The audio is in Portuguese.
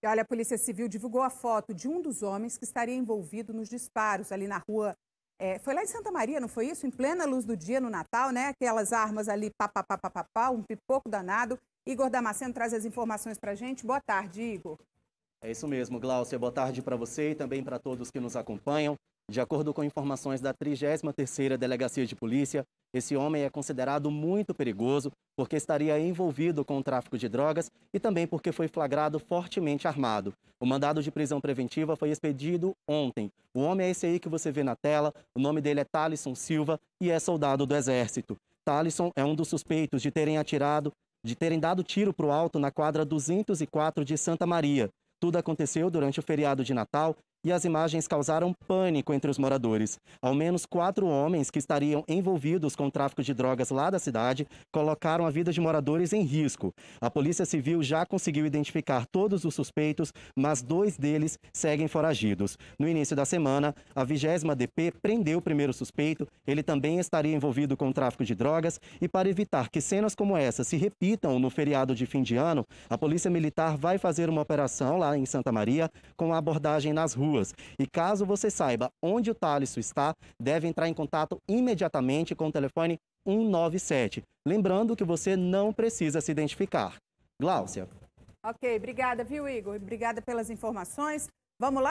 E olha, a Polícia Civil divulgou a foto de um dos homens que estaria envolvido nos disparos ali na rua. É, foi lá em Santa Maria, não foi isso? Em plena luz do dia, no Natal, né? Aquelas armas ali, pá, pá, pá, pá, pá, pá um pipoco danado. Igor Damasceno traz as informações para gente. Boa tarde, Igor. É isso mesmo, Glaucia. Boa tarde para você e também para todos que nos acompanham. De acordo com informações da 33ª Delegacia de Polícia, esse homem é considerado muito perigoso porque estaria envolvido com o tráfico de drogas e também porque foi flagrado fortemente armado. O mandado de prisão preventiva foi expedido ontem. O homem é esse aí que você vê na tela, o nome dele é Talisson Silva e é soldado do Exército. Talisson é um dos suspeitos de terem atirado, de terem dado tiro para o alto na quadra 204 de Santa Maria. Tudo aconteceu durante o feriado de Natal e as imagens causaram pânico entre os moradores. Ao menos quatro homens que estariam envolvidos com o tráfico de drogas lá da cidade colocaram a vida de moradores em risco. A Polícia Civil já conseguiu identificar todos os suspeitos, mas dois deles seguem foragidos. No início da semana, a 20 DP prendeu o primeiro suspeito. Ele também estaria envolvido com o tráfico de drogas e para evitar que cenas como essa se repitam no feriado de fim de ano, a Polícia Militar vai fazer uma operação lá em Santa Maria com a abordagem nas ruas ruas. E caso você saiba onde o Talisson está, deve entrar em contato imediatamente com o telefone 197. Lembrando que você não precisa se identificar. Gláucia. Ok, obrigada, viu, Igor? Obrigada pelas informações. Vamos lá?